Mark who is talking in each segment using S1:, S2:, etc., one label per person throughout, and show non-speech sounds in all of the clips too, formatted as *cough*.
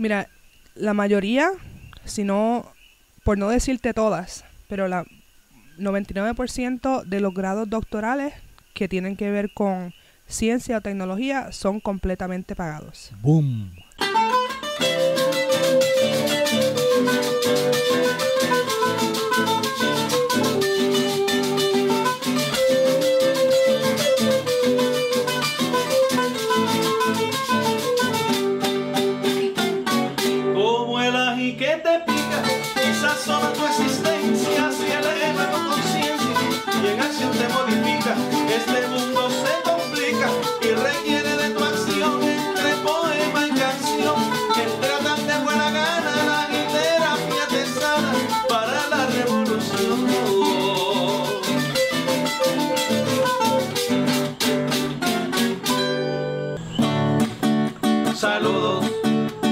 S1: Mira, la mayoría, si no, por no decirte todas, pero la 99% de los grados doctorales que tienen que ver con ciencia o tecnología son completamente pagados.
S2: Boom.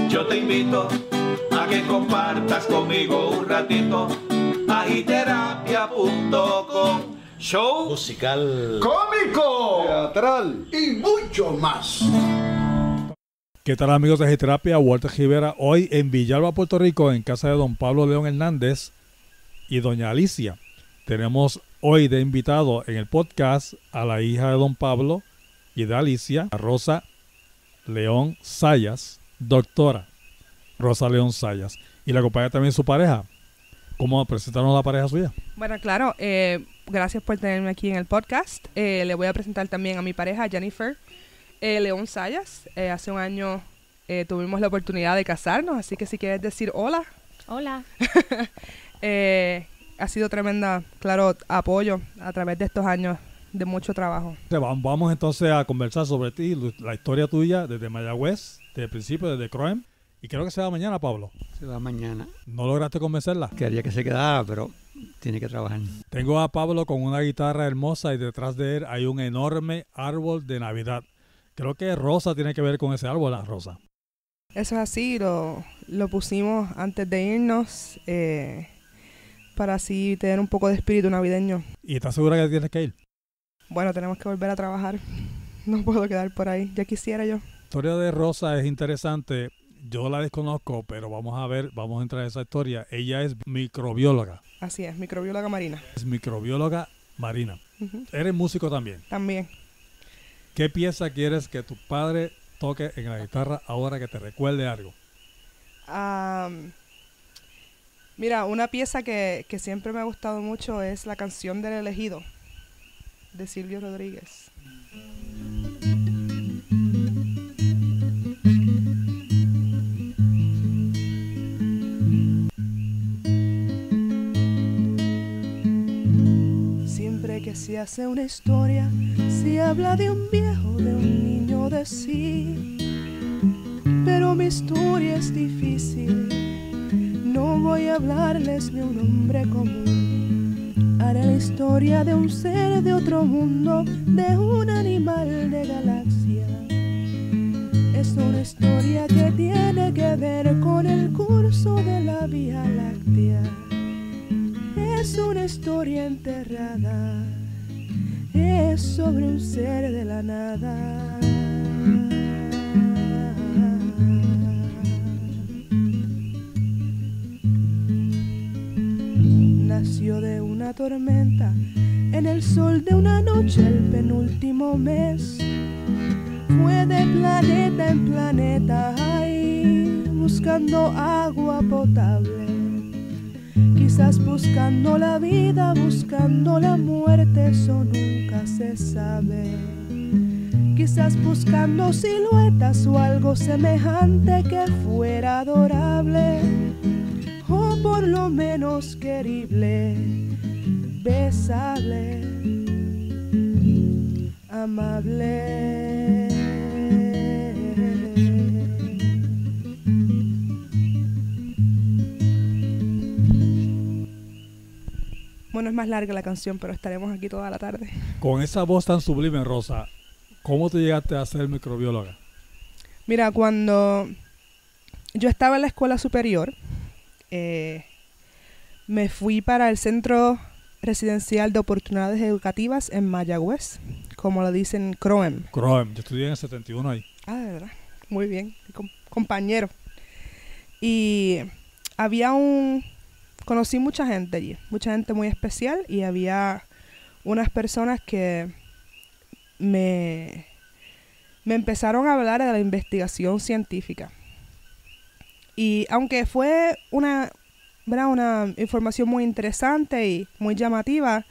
S2: Yo te invito a que compartas conmigo un ratito a agiterapia.com Show musical, cómico, teatral y mucho más. ¿Qué tal amigos de Agiterapia? Walter Rivera hoy en Villalba, Puerto Rico, en casa de don Pablo León Hernández y doña Alicia. Tenemos hoy de invitado en el podcast a la hija de don Pablo y de Alicia, a Rosa León Sayas, doctora Rosa León Sayas. Y la acompaña también su pareja. ¿Cómo presentarnos la pareja suya?
S1: Bueno, claro, eh, gracias por tenerme aquí en el podcast. Eh, le voy a presentar también a mi pareja, Jennifer eh, León Sayas. hace un año tuvimos la oportunidad de casarnos, así que si quieres decir hola. Hola. *laughs* ha sido tremenda, claro, apoyo a través de estos años de mucho trabajo.
S2: Vamos entonces a conversar sobre ti, la historia tuya desde Mayagüez desde el principio, desde Croem. Y creo que se va mañana, Pablo. Se va mañana. ¿No lograste convencerla? Quería que se quedara, pero tiene que trabajar. Tengo a Pablo con una guitarra hermosa y detrás de él hay un enorme árbol de Navidad. Creo que Rosa tiene que ver con ese árbol, la ¿ah, Rosa.
S1: Eso es así, lo, lo pusimos antes de irnos eh, para así tener un poco de espíritu navideño.
S2: ¿Y estás segura que tienes que ir?
S1: Bueno, tenemos que volver a trabajar. No puedo quedar por ahí, ya quisiera yo
S2: historia de Rosa es interesante. Yo la desconozco, pero vamos a ver, vamos a entrar en esa historia. Ella es microbióloga.
S1: Así es, microbióloga marina.
S2: Es microbióloga marina. Eres músico también. También. ¿Qué pieza quieres que tu padre toque en la guitarra ahora que te recuerde algo?
S1: mira, una pieza que siempre me ha gustado mucho es la canción del elegido de Silvio Rodríguez. hace una historia si habla de un viejo, de un niño, de sí? Pero mi historia es difícil, no voy a hablarles de un hombre común. Haré la historia de un ser de otro mundo, de un animal de galaxia. Es una historia que tiene que ver con el curso de la Vía Láctea es una historia enterrada sobre un ser de la nada. Nació de una tormenta, en el sol de una noche, el penúltimo mes. Fue de planeta en planeta, buscando agua potable Quizás buscando la vida, buscando la muerte, eso nunca se sabe. Quizás buscando siluetas o algo semejante que fuera adorable o por lo menos querible, besable, amable. Bueno, es más larga la canción, pero estaremos aquí toda la tarde.
S2: Con esa voz tan sublime, Rosa, ¿cómo te llegaste a ser microbióloga?
S1: Mira, cuando yo estaba en la escuela superior, eh, me fui para el Centro Residencial de Oportunidades Educativas en Mayagüez, como lo dicen CROEM.
S2: CROEM, yo estudié en el 71 ahí.
S1: Ah, de verdad. Muy bien, compañero. Y había un conocí mucha gente allí, mucha gente muy especial y había unas personas que me, me empezaron a hablar de la investigación científica. Y aunque fue una, una información muy interesante y muy llamativa,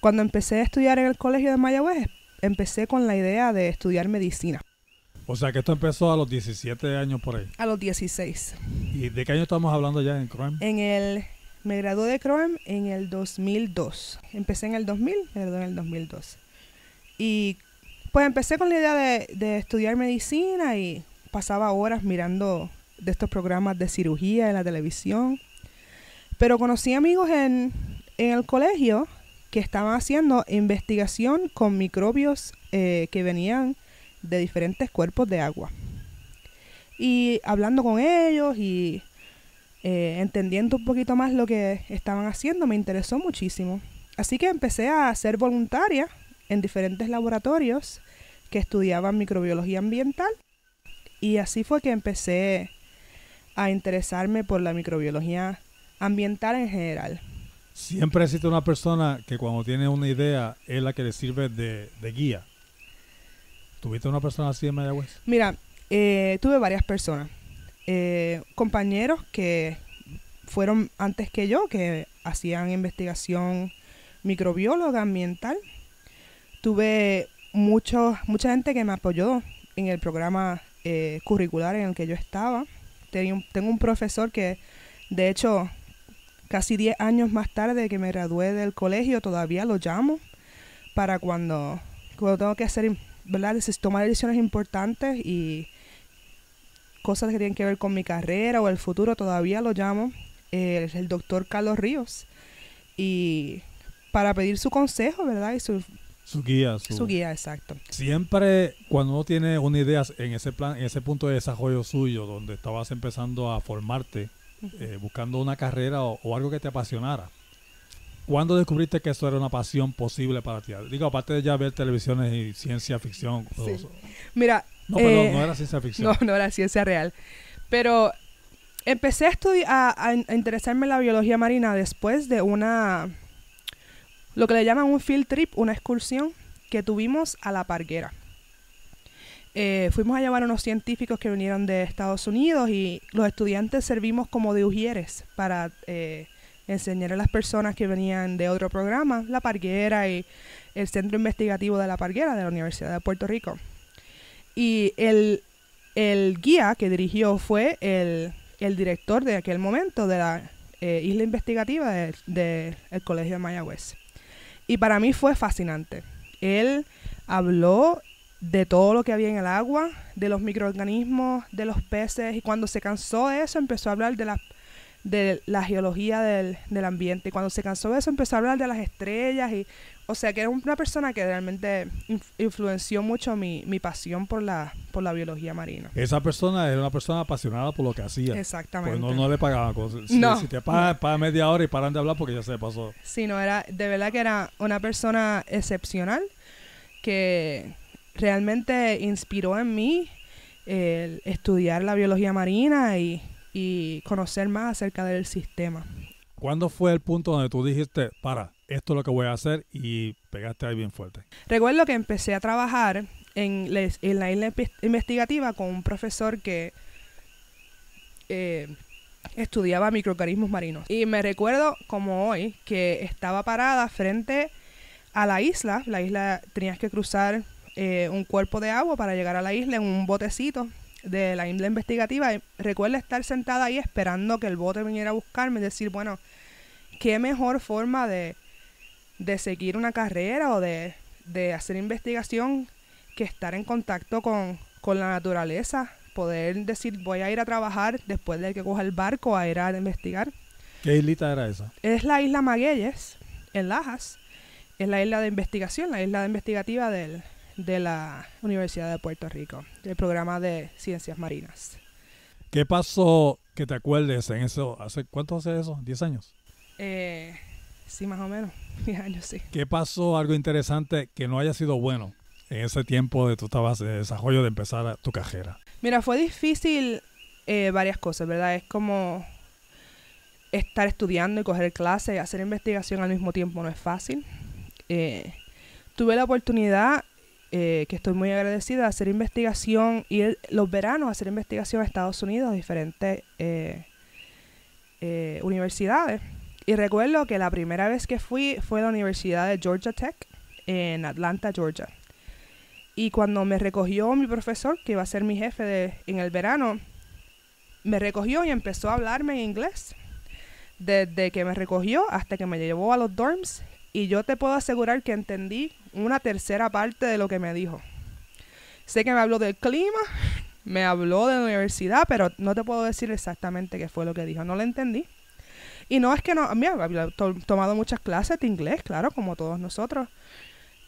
S1: cuando empecé a estudiar en el colegio de Mayagüez, empecé con la idea de estudiar medicina.
S2: O sea que esto empezó a los 17 años por ahí.
S1: A los 16.
S2: ¿Y de qué año estamos hablando ya en CROEM?
S1: En el me gradué de CROEM en el 2002. Empecé en el 2000, me gradué en el 2002. Y pues empecé con la idea de, estudiar medicina y pasaba horas mirando de estos programas de cirugía en la televisión. Pero conocí amigos en, el colegio que estaban haciendo investigación con microbios eh, que venían de diferentes cuerpos de agua. Y hablando con ellos y eh, entendiendo un poquito más lo que estaban haciendo, me interesó muchísimo. Así que empecé a ser voluntaria en diferentes laboratorios que estudiaban microbiología ambiental y así fue que empecé a interesarme por la microbiología ambiental en general.
S2: Siempre existe una persona que cuando tiene una idea es la que le sirve de, guía. ¿Tuviste una persona así en Mayagüez?
S1: Mira, eh, tuve varias personas. Eh, compañeros que fueron antes que yo, que hacían investigación microbióloga ambiental. Tuve mucha gente que me apoyó en el programa eh, curricular en el que yo estaba. tengo un profesor que, de hecho, casi 10 años más tarde que me gradué del colegio, todavía lo llamo para cuando, cuando tengo que hacer ¿verdad? tomar decisiones importantes y cosas que tienen que ver con mi carrera o el futuro, todavía lo llamo, eh, el doctor Carlos Ríos, y para pedir su consejo, ¿verdad? Y su,
S2: guía. Su, guía, exacto. Siempre cuando uno tiene una idea en ese plan, en ese punto de desarrollo suyo, donde estabas empezando a formarte, eh, buscando una carrera o, algo que te apasionara, ¿Cuándo descubriste que eso era una pasión posible para ti? Digo, aparte de ya ver televisiones y ciencia ficción. Sí.
S1: Mira, no, perdón, eh, no era ciencia ficción. No, no era ciencia real. Pero empecé a, estudiar, a, interesarme en la biología marina después de una, lo que le llaman un field trip, una excursión que tuvimos a la Parguera. Eh, fuimos a llevar a unos científicos que vinieron de Estados Unidos y los estudiantes servimos como de para eh, enseñar a las personas que venían de otro programa, la Parguera y el Centro Investigativo de la Parguera de la Universidad de Puerto Rico. Y el, el guía que dirigió fue el, el, director de aquel momento de la eh, isla investigativa del de, Colegio de Mayagüez. Y para mí fue fascinante. Él habló de todo lo que había en el agua, de los microorganismos, de los peces, y cuando se cansó de eso empezó a hablar de las de la geología del, ambiente. Y cuando se cansó de eso, empezó a hablar de las estrellas y... O sea, que era una persona que realmente influenció mucho mi, mi pasión por la, por la biología marina.
S2: Esa persona era una persona apasionada por lo que hacía. Pues Exactamente. Pues no, le pagaban. Si, no. si te *laughs* pagan, media hora y paran de hablar porque ya se pasó.
S1: Sí, no, era... De verdad que era una persona excepcional que realmente inspiró en mí el estudiar la biología marina y y conocer más acerca del sistema.
S2: ¿Cuándo fue el punto donde tú dijiste, para, esto es lo que voy a hacer y pegaste ahí bien fuerte?
S1: Recuerdo que empecé a trabajar en, la isla investigativa con un profesor que eh, estudiaba microorganismos marinos. Y me recuerdo, como hoy, que estaba parada frente a la isla. La isla tenías que cruzar eh, un cuerpo de agua para llegar a la isla en un botecito de la isla investigativa. recuerda recuerdo estar sentada ahí esperando que el bote viniera a buscarme decir, bueno, qué mejor forma de, de seguir una carrera o de, de, hacer investigación que estar en contacto con, con, la naturaleza, poder decir voy a ir a trabajar después de que coja el barco a ir a investigar.
S2: ¿Qué islita era esa?
S1: Es la isla Maguelles, en Lajas. Es la isla de investigación, la isla investigativa del, de la Universidad de Puerto Rico, del programa de Ciencias Marinas.
S2: ¿Qué pasó que te acuerdes en eso? ¿Hace cuánto hace eso? ¿10 años?
S1: Eh, sí, más o menos. *laughs* Diez años, sí.
S2: ¿Qué pasó algo interesante que no haya sido bueno en ese tiempo de tu estabas de desarrollo de empezar tu carrera?
S1: Mira, fue difícil eh, varias cosas, ¿verdad? Es como estar estudiando y coger clases, hacer investigación al mismo tiempo no es fácil. Eh, tuve la oportunidad eh, que estoy muy agradecida de hacer investigación, y los veranos a hacer investigación en Estados Unidos, en diferentes eh, eh, universidades. Y recuerdo que la primera vez que fui fue a la Universidad de Georgia Tech en Atlanta, Georgia. Y cuando me recogió mi profesor, que iba a ser mi jefe en el verano, me recogió y empezó a hablarme en inglés. Desde que me recogió hasta que me llevó a los dorms. Y yo te puedo asegurar que entendí una tercera parte de lo que me dijo. Sé que me habló del clima, me habló de la universidad, pero no te puedo decir exactamente qué fue lo que dijo. No lo entendí. Y no es que no, mira, había tomado muchas clases de inglés, claro, como todos nosotros,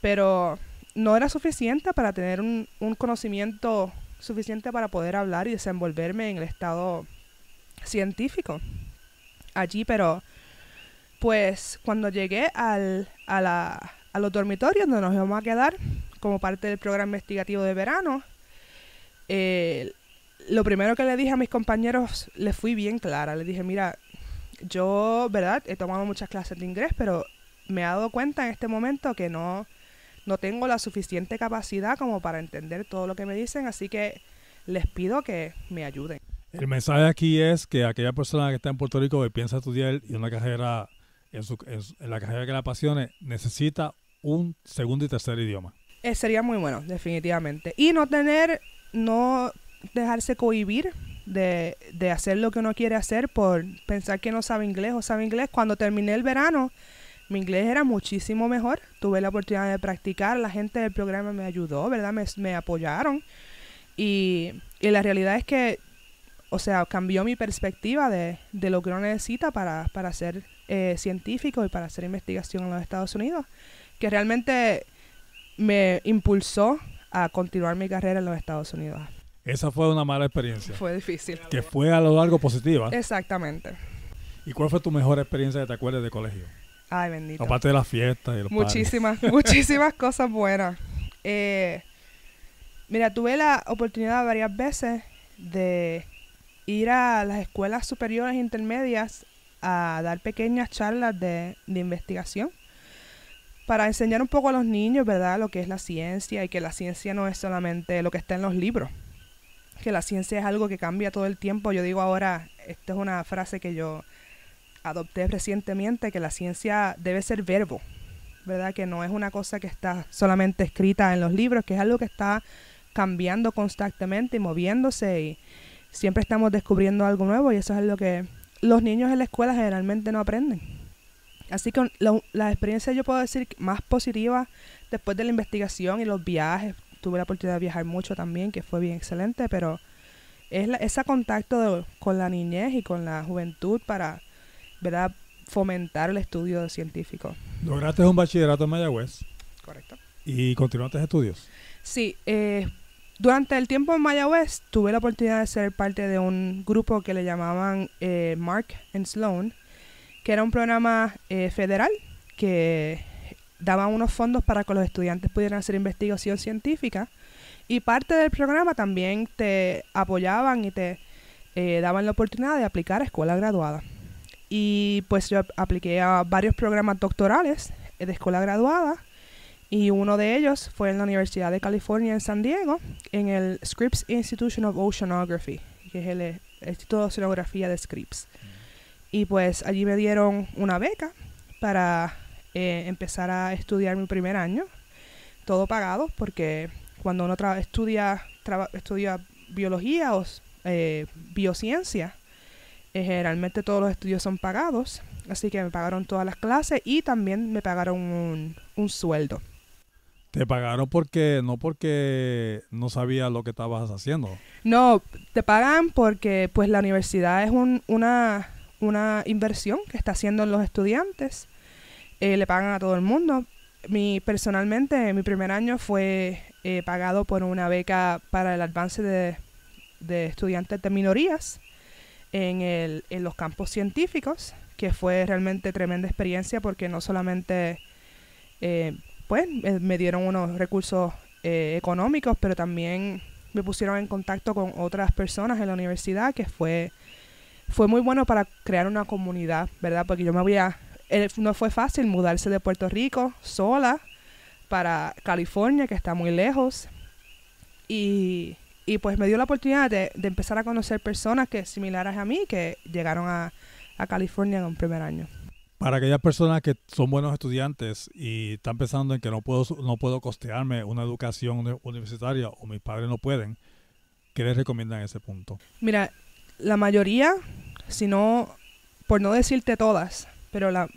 S1: pero no era suficiente para tener un, conocimiento suficiente para poder hablar y desenvolverme en el estado científico allí, pero pues cuando llegué al, a la, los dormitorios donde nos vamos a quedar como parte del programa investigativo de verano. Eh, lo primero que le dije a mis compañeros, les fui bien clara. Les dije, mira, yo, ¿verdad? He tomado muchas clases de inglés, pero me he dado cuenta en este momento que no, no tengo la suficiente capacidad como para entender todo lo que me dicen, así que les pido que me ayuden.
S2: El mensaje aquí es que aquella persona que está en Puerto Rico y piensa estudiar y una carrera en, en la carrera que la apasione necesita un segundo y tercer idioma.
S1: Eh, sería muy bueno, definitivamente. Y no tener, no dejarse cohibir de, hacer lo que uno quiere hacer por pensar que no sabe inglés o sabe inglés. Cuando terminé el verano, mi inglés era muchísimo mejor. Tuve la oportunidad de practicar, la gente del programa me ayudó, ¿verdad? Me, apoyaron. Y, la realidad es que, o sea, cambió mi perspectiva de, lo que uno necesita para, ser eh, científico y para hacer investigación en los Estados Unidos que realmente me impulsó a continuar mi carrera en los Estados Unidos.
S2: Esa fue una mala experiencia. Fue difícil. Que fue a lo largo positiva.
S1: Exactamente.
S2: ¿Y cuál fue tu mejor experiencia que te acuerdas de colegio? Ay, bendito. Aparte de las fiestas y los Muchísimas, *laughs* muchísimas
S1: cosas buenas. Eh, mira, tuve la oportunidad varias veces de ir a las escuelas superiores e intermedias a dar pequeñas charlas de investigación para enseñar un poco a los niños, ¿verdad?, lo que es la ciencia y que la ciencia no es solamente lo que está en los libros, que la ciencia es algo que cambia todo el tiempo. Yo digo ahora, esta es una frase que yo adopté recientemente, que la ciencia debe ser verbo, ¿verdad?, que no es una cosa que está solamente escrita en los libros, que es algo que está cambiando constantemente y moviéndose y siempre estamos descubriendo algo nuevo y eso es lo que los niños en la escuela generalmente no aprenden. Así que la, experiencia yo puedo decir más positiva después de la investigación y los viajes. Tuve la oportunidad de viajar mucho también, que fue bien excelente, pero es ese contacto con la niñez y con la juventud para, ¿verdad?, fomentar el estudio científico.
S2: Lograste un bachillerato en Mayagüez. Correcto. ¿Y continuaste estudios?
S1: Sí. Eh, durante el tiempo en Mayagüez tuve la oportunidad de ser parte de un grupo que le llamaban eh, Mark and Sloan, que era un programa eh, federal que daba unos fondos para que los estudiantes pudieran hacer investigación científica y parte del programa también te apoyaban y te eh, daban la oportunidad de aplicar a escuela graduada. Y pues yo apliqué a varios programas doctorales eh, de escuela graduada y uno de ellos fue en la Universidad de California en San Diego, en el Scripps Institution of Oceanography, que es el, Instituto de Oceanografía de Scripps. Y pues allí me dieron una beca para eh, empezar a estudiar mi primer año, todo pagado, porque cuando uno estudia, estudia biología o eh, biociencia, eh, generalmente todos los estudios son pagados, así que me pagaron todas las clases y también me pagaron un, sueldo.
S2: Te pagaron porque no porque no sabía lo que estabas haciendo.
S1: No, te pagan porque pues la universidad es una una inversión que está haciendo en los estudiantes. Eh, le pagan a todo el mundo. Mi, personalmente, mi primer año fue eh, pagado por una beca para el avance de, estudiantes de minorías en, los campos científicos, que fue realmente tremenda experiencia porque no solamente eh, pues, me dieron unos recursos económicos, pero también me pusieron en contacto con otras personas en la universidad, que fue fue muy bueno para crear una comunidad, ¿verdad? Porque yo me había, eh, No fue fácil mudarse de Puerto Rico sola para California, que está muy lejos. Y, pues me dio la oportunidad de, empezar a conocer personas que similares a mí, que llegaron a, California en un primer año.
S2: Para aquellas personas que son buenos estudiantes y están pensando en que no puedo, no puedo costearme una educación universitaria o mis padres no pueden, ¿qué les recomiendan ese punto?
S1: Mira, la mayoría, si no, por no decirte todas, pero la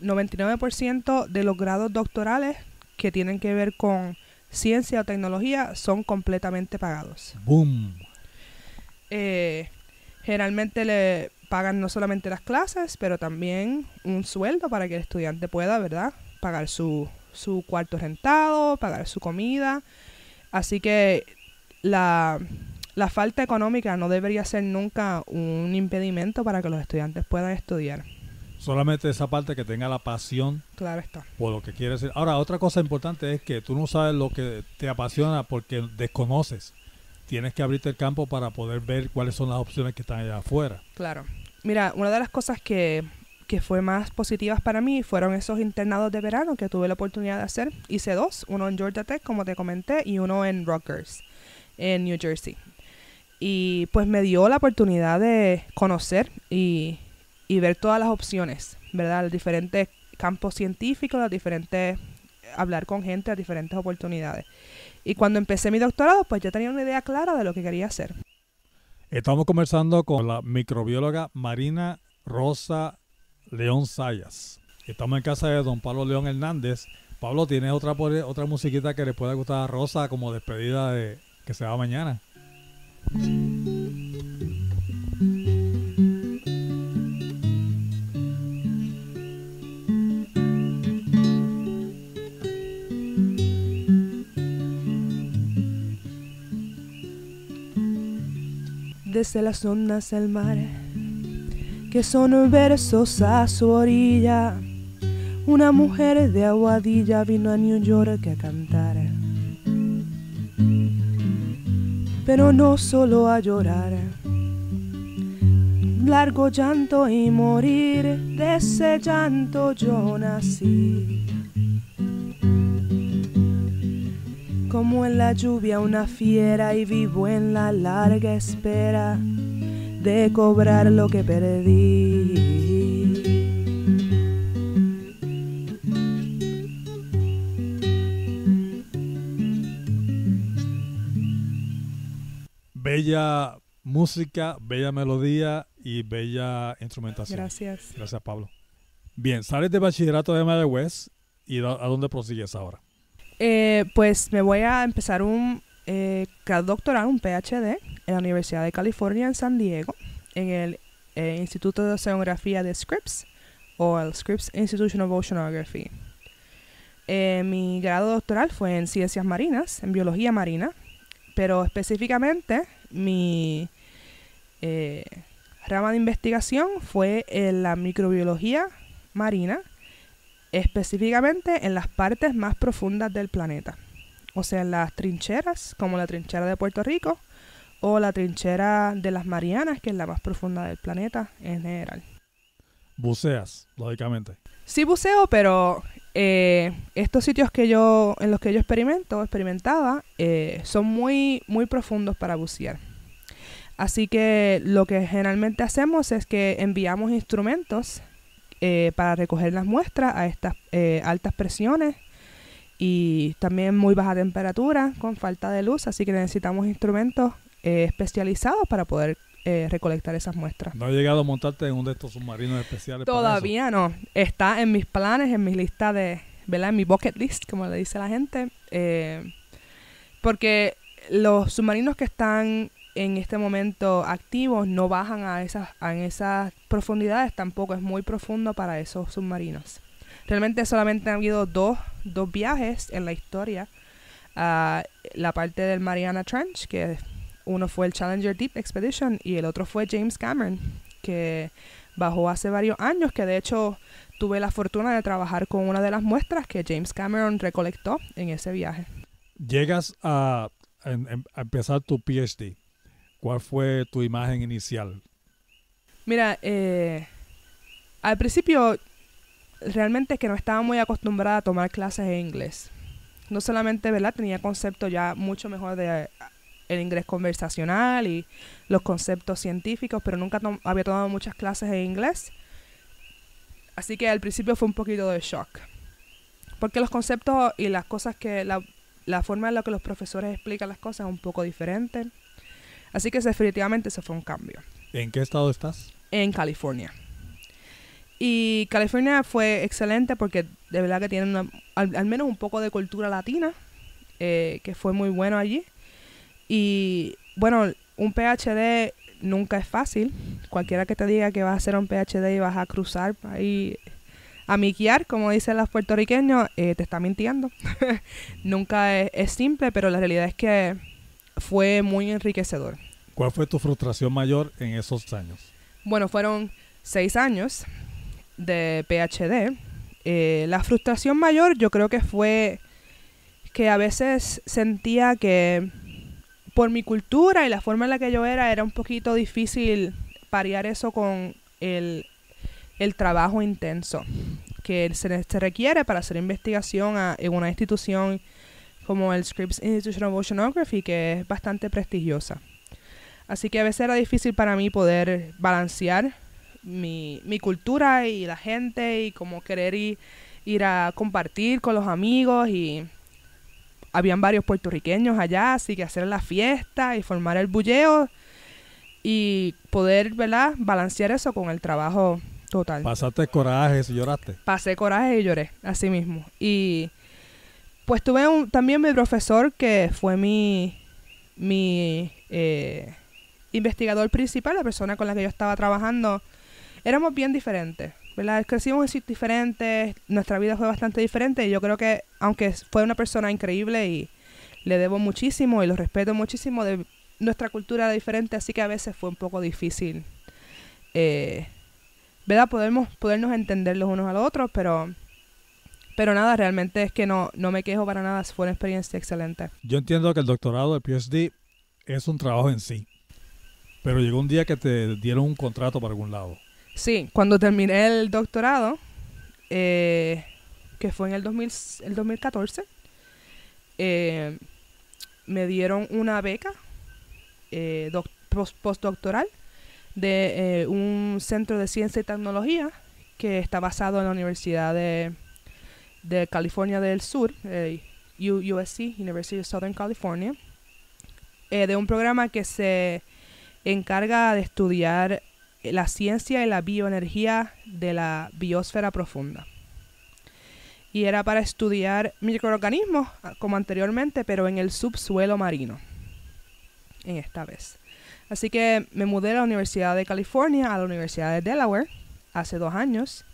S1: 99% de los grados doctorales que tienen que ver con ciencia o tecnología son completamente pagados. ¡Boom! Eh, generalmente le pagan no solamente las clases, pero también un sueldo para que el estudiante pueda, ¿verdad? Pagar su, su cuarto rentado, pagar su comida. Así que la la falta económica no debería ser nunca un impedimento para que los estudiantes puedan estudiar.
S2: Solamente esa parte que tenga la pasión. Claro está. Por lo que quiere decir. Ahora, otra cosa importante es que tú no sabes lo que te apasiona porque desconoces. Tienes que abrirte el campo para poder ver cuáles son las opciones que están allá afuera.
S1: Claro. Mira, una de las cosas que, que fue más positivas para mí fueron esos internados de verano que tuve la oportunidad de hacer. Hice dos, uno en Georgia Tech, como te comenté, y uno en Rutgers, en New Jersey y pues me dio la oportunidad de conocer y, ver todas las opciones, ¿verdad? Los diferentes campos científicos, las diferentes hablar con gente, las diferentes oportunidades. Y cuando empecé mi doctorado, pues ya tenía una idea clara de lo que quería hacer.
S2: Estamos conversando con la microbióloga Marina Rosa León Sayas. Estamos en casa de don Pablo León Hernández. Pablo, ¿tienes otra, otra musiquita que le pueda gustar a Rosa como despedida de que se va mañana?
S1: Desde las ondas del mar, que son versos a su orilla, una mujer de aguadilla vino a New York a cantar. pero no solo a llorar. Largo llanto y morir, de ese llanto yo nací. Como en la lluvia una fiera y vivo en la larga espera de cobrar lo que perdí.
S2: bella música, bella melodía y bella instrumentación. Gracias. Gracias, Pablo. Bien, sales de bachillerato de West y a, dónde prosigues ahora?
S1: Eh, pues me voy a empezar un eh, doctoral, un PhD, en la Universidad de California en San Diego, en el eh, Instituto de Oceanografía de Scripps o el Scripps Institution of Oceanography. Eh, mi grado doctoral fue en ciencias marinas, en biología marina, pero específicamente mi eh, rama de investigación fue en la microbiología marina, específicamente en las partes más profundas del planeta, o sea, en las trincheras, como la trinchera de Puerto Rico o la trinchera de las Marianas, que es la más profunda del planeta en
S2: general. Buceas, lógicamente.
S1: Sí buceo, pero eh, estos sitios que yo, en los que yo experimento, experimentaba, eh, son muy, muy profundos para bucear. Así que lo que generalmente hacemos es que enviamos instrumentos eh, para recoger las muestras a estas altas presiones y también muy baja temperatura con falta de luz, así que necesitamos instrumentos especializados para poder eh, recolectar esas muestras. ¿No
S2: ha llegado a montarte en uno de estos submarinos especiales? Todavía
S1: no. Está en mis planes, en mi lista de, ¿verdad? En mi bucket list, como le dice la gente. Eh, porque los submarinos que están en este momento activos no bajan a esas, a esas profundidades tampoco. Es muy profundo para esos submarinos. Realmente solamente han habido dos, dos viajes en la historia. la parte del Mariana Trench, que es uno fue el Challenger Deep Expedition y el otro fue James Cameron, que bajó hace varios años, que de hecho tuve la fortuna de trabajar con una de las muestras que James Cameron recolectó en ese viaje.
S2: Llegas a, empezar tu PhD. ¿Cuál fue tu imagen inicial?
S1: Mira, eh, al principio realmente que no estaba muy acostumbrada a tomar clases en inglés. No solamente, ¿verdad? Tenía concepto ya mucho mejor de el inglés conversacional y los conceptos científicos, pero nunca había tomado muchas clases en inglés. Así que al principio fue un poquito de shock. Porque los conceptos y las cosas que, la, forma en la que los profesores explican las cosas es un poco diferente. Así que definitivamente eso fue un cambio.
S2: ¿En qué estado estás?
S1: En California. Y California fue excelente porque de verdad que tienen al, menos un poco de cultura latina, eh, que fue muy bueno allí. Y bueno, un PhD nunca es fácil. Cualquiera que te diga que vas a hacer un PhD y vas a cruzar ahí a miquiar, como dicen los puertorriqueños, eh, te está mintiendo. *laughs* nunca es, simple, pero la realidad es que fue muy enriquecedor.
S2: ¿Cuál fue tu frustración mayor en esos años?
S1: Bueno, fueron seis años de PhD. Eh, la frustración mayor yo creo que fue que a veces sentía que por mi cultura y la forma en la que yo era, era un poquito difícil parear eso con el, trabajo intenso que se, requiere para hacer investigación en una institución como el Scripps Institution of Oceanography, que es bastante prestigiosa. Así que a veces era difícil para mí poder balancear mi, cultura y la gente y como querer ir a compartir con los amigos y habían varios puertorriqueños allá, así que hacer la fiesta y formar el bulleo y poder, ¿verdad?, balancear eso con el trabajo total.
S2: ¿Pasaste coraje y lloraste?
S1: Pasé coraje y lloré, así mismo. Y pues tuve también mi profesor que fue mi, mi eh, investigador principal, la persona con la que yo estaba trabajando. Éramos bien diferentes. ¿verdad? Crecimos en sitios diferentes, nuestra vida fue bastante diferente y yo creo que, aunque fue una persona increíble y le debo muchísimo y lo respeto muchísimo, de nuestra cultura era diferente, así que a veces fue un poco difícil, eh, ¿verdad? Podemos, podernos entender los unos a los otros, pero... Pero nada, realmente es que no, no me quejo para nada, fue una experiencia excelente.
S2: Yo entiendo que el doctorado de PhD es un trabajo en sí, pero llegó un día que te dieron un contrato para algún lado
S1: Sí, cuando terminé el doctorado, eh, que fue en el, 2014, eh, me dieron una beca eh, postdoctoral de un centro de ciencia y tecnología que está basado en la Universidad de, de California del Sur, USC, University of Southern California, de un programa que se encarga de estudiar la ciencia y la bioenergía de la biosfera profunda. Y era para estudiar microorganismos, ah, como anteriormente, pero en el subsuelo marino. En esta vez. Así que me mudé a la Universidad de California, a la Universidad de Delaware, hace dos años.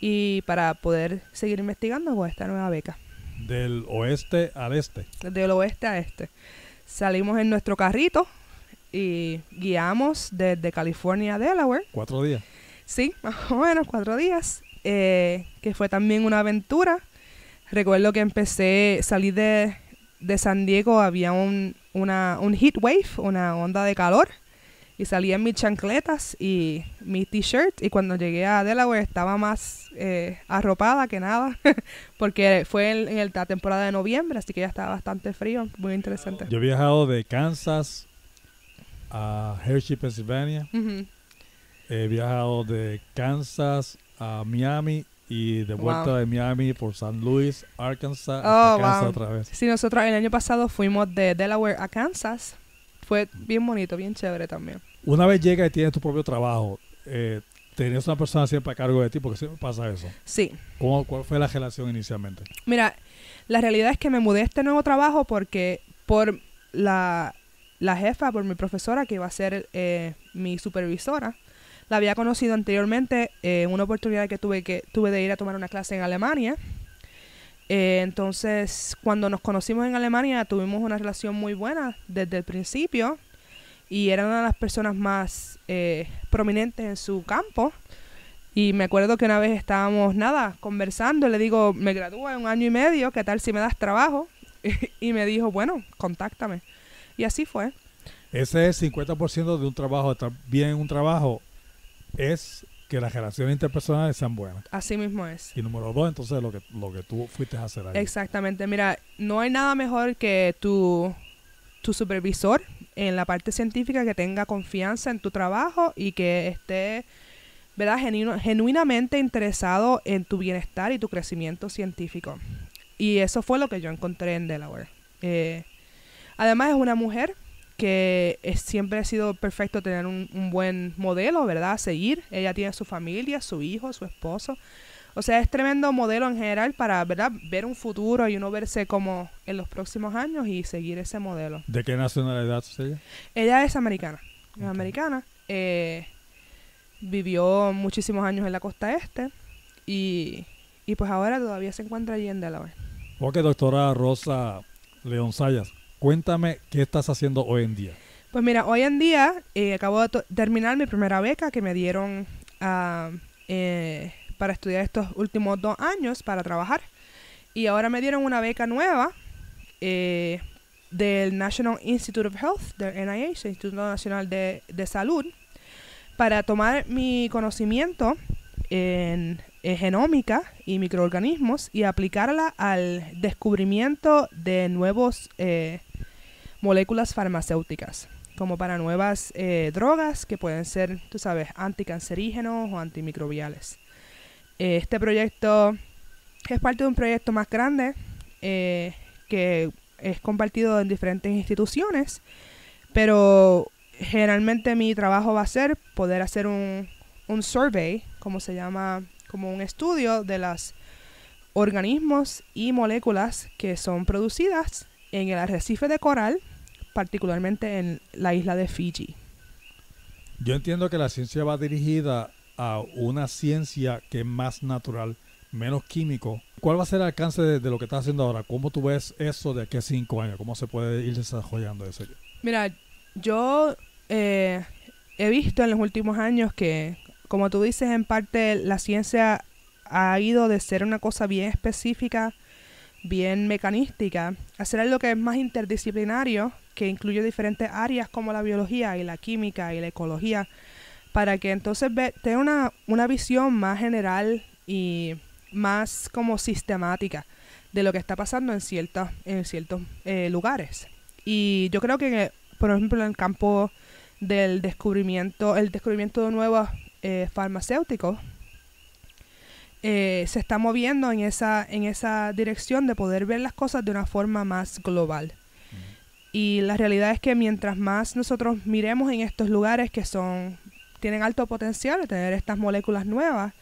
S1: Y para poder seguir investigando con esta nueva beca.
S2: Del oeste al este.
S1: Del oeste a este. Salimos en nuestro carrito, y guiamos desde California a Delaware. Cuatro días. Sí, *laughs* más o menos cuatro días, eh, que fue también una aventura. Recuerdo que empecé, salí de, de San Diego, había un, una, un heat wave, una onda de calor, y salía en mis chancletas y mi t-shirt, y cuando llegué a Delaware estaba más eh, arropada que nada, *laughs* porque fue en, en, la temporada de noviembre, así que ya estaba bastante frío, muy interesante. Yo he
S2: viajado de Kansas a Hershey, Pennsylvania. He viajado de Kansas a Miami y de vuelta de Miami por San Luis, Arkansas, oh, otra vez.
S1: Sí, nosotros el año pasado fuimos de Delaware a Kansas. Fue bien bonito, bien chévere también.
S2: Una vez llegas y tienes tu propio trabajo, eh, tenías una persona siempre a cargo de ti, porque siempre pasa eso. Sí. ¿Cómo, ¿Cuál fue la relación inicialmente?
S1: Mira, la realidad es que me mudé a este nuevo trabajo porque por la la jefa, por mi profesora, que iba a ser eh, mi supervisora. La había conocido anteriormente en eh, una oportunidad que tuve, que tuve de ir a tomar una clase en Alemania. Eh, entonces, cuando nos conocimos en Alemania, tuvimos una relación muy buena desde el principio y era una de las personas más prominentes en su campo. Y me acuerdo que una vez estábamos, nada, conversando, le digo, me gradúo en un año y medio, ¿qué tal si me das trabajo? *laughs* y me dijo, bueno, contáctame. Y así fue.
S2: Ese es 50% de un trabajo, estar bien en un trabajo, es que las relaciones interpersonales sean buenas. Así mismo es. Y número dos, entonces, lo que, lo que tú fuiste a hacer ahí.
S1: Exactamente. Mira, no hay nada mejor que tu, tu supervisor en la parte científica que tenga confianza en tu trabajo y que esté, ¿verdad?, genuinamente interesado en tu bienestar y tu crecimiento científico. Y eso fue lo que yo encontré en Delaware. Eh, Además es una mujer que siempre ha sido perfecto tener un, buen modelo, ¿verdad? seguir. Ella tiene su familia, su hijo, su esposo. O sea, es tremendo modelo en general para ¿verdad? ver un futuro y uno verse como en los próximos años y seguir ese modelo.
S2: ¿De qué nacionalidad es ella?
S1: Ella es americana. Es americana. Eh, vivió muchísimos años en la costa este y, pues ahora todavía se encuentra allí en Delaware.
S2: Porque doctora Rosa León Sayas. Cuéntame qué estás haciendo hoy en día.
S1: Pues mira, hoy en día eh, acabo de terminar mi primera beca que me dieron ah, eh, para estudiar estos últimos dos años para trabajar. Y ahora me dieron una beca nueva eh, del National Institute of Health, del NIH, Instituto Nacional de, Salud, para tomar mi conocimiento en, genómica y microorganismos y aplicarla al descubrimiento de nuevos moléculas farmacéuticas, como para nuevas eh, drogas que pueden ser, tú sabes, anticancerígenos o antimicrobiales. Este proyecto es parte de un proyecto más grande eh, que es compartido en diferentes instituciones, pero generalmente mi trabajo va a ser poder hacer un, un survey, como se llama, como un estudio de los organismos y moléculas que son producidas en el arrecife de coral particularmente en la isla de Fiji.
S2: Yo entiendo que la ciencia va dirigida a una ciencia que es más natural, menos químico. ¿Cuál va a ser el alcance de, lo que estás haciendo ahora? ¿Cómo tú ves eso de aquí a cinco años? ¿Cómo se puede ir desarrollando eso?
S1: Mira, yo eh, he visto en los últimos años que, como tú dices, en parte la ciencia ha ido de ser una cosa bien específica, bien mecanística, a ser algo que es más interdisciplinario que incluye diferentes áreas como la biología y la química y la ecología, para que entonces ve, tenga una, visión más general y más como sistemática de lo que está pasando en, ciertos en ciertos eh, lugares. Y yo creo que, por ejemplo, en el campo del descubrimiento, el descubrimiento de nuevos eh, farmacéuticos, eh, se está moviendo esa, en esa dirección de poder ver las cosas de una forma más global. Y la realidad es que mientras más nosotros miremos en estos lugares que son tienen alto potencial de tener estas moléculas nuevas,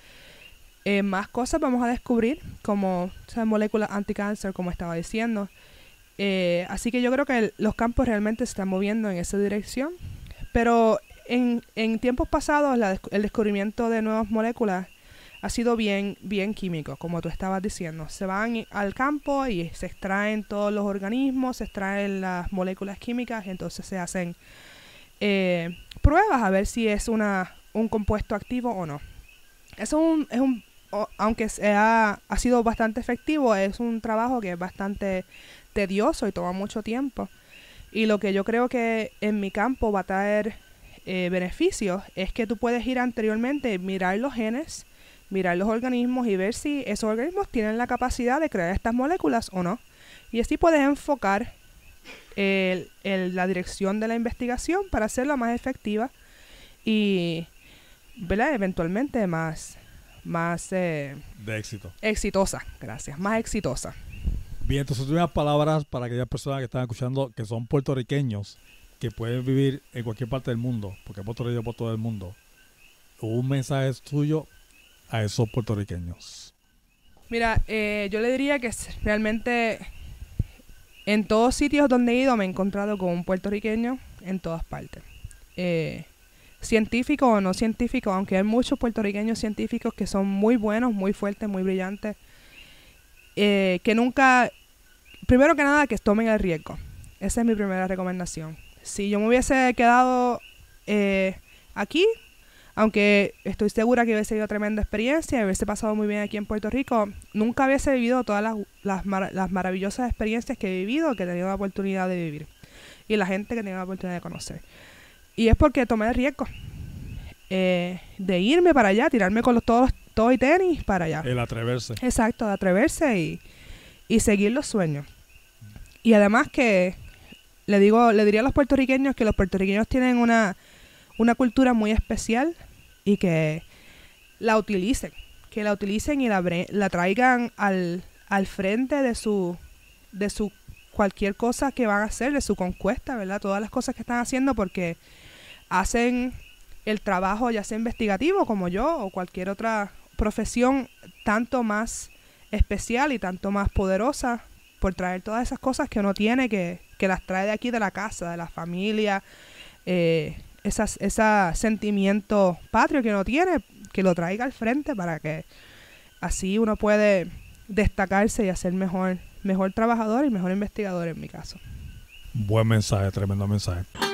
S1: eh, más cosas vamos a descubrir, como o moléculas anticáncer, como estaba diciendo. Eh, así que yo creo que los campos realmente se están moviendo en esa dirección. Pero en, en tiempos pasados el descubrimiento de nuevas moléculas ha sido bien, bien químico, como tú estabas diciendo. Se van al campo y se extraen todos los organismos, se extraen las moléculas químicas, entonces se hacen eh, pruebas a ver si es una, un compuesto activo o no. es un, aunque sea, ha sido bastante efectivo, es un trabajo que es bastante tedioso y toma mucho tiempo. Y lo que yo creo que en mi campo va a traer eh, beneficios es que tú puedes ir anteriormente, mirar los genes, mirar los organismos y ver si esos organismos tienen la capacidad de crear estas moléculas o no. Y así puedes enfocar la dirección de la investigación para hacerla más efectiva y eventualmente más, más eh, de éxito. Exitosa, gracias, más exitosa.
S2: Bien, entonces unas palabras para aquellas personas que están escuchando que son puertorriqueños, que pueden vivir en cualquier parte del mundo, porque Puerto Rico por todo el mundo. Un mensaje tuyo a esos puertorriqueños?
S1: Mira, eh, yo le diría que realmente en todos sitios donde he ido me he encontrado con un puertorriqueño en todas partes. Eh, científico o no científico, aunque hay muchos puertorriqueños científicos que son muy buenos, muy fuertes, muy brillantes, eh, que nunca, primero que nada, que tomen el riesgo. Esa es mi primera recomendación. Si yo me hubiese quedado aquí, aunque estoy segura que hubiese sido tremenda experiencia, hubiese pasado muy bien aquí en Puerto Rico, nunca hubiese vivido todas las, maravillosas experiencias que he vivido, que he tenido la oportunidad de vivir, y la gente que he tenido la oportunidad de conocer. Y es porque tomé el riesgo eh, de irme para allá, tirarme con los todos todo y tenis para allá.
S2: El atreverse.
S1: Exacto, de atreverse y, y seguir los sueños. Y además que le digo, le diría a los puertorriqueños que los puertorriqueños tienen una una cultura muy especial y que la utilicen, que la utilicen y la, la traigan al, al frente de su, de su cualquier cosa que van a hacer, de su conquista, ¿verdad? Todas las cosas que están haciendo porque hacen el trabajo ya sea investigativo como yo o cualquier otra profesión tanto más especial y tanto más poderosa por traer todas esas cosas que uno tiene, que, que las trae de aquí, de la casa, de la familia, eh, ese sentimiento patrio que no tiene, que lo traiga al frente para que así uno puede destacarse y hacer mejor, mejor trabajador y mejor investigador en mi caso.
S2: Buen mensaje, tremendo mensaje.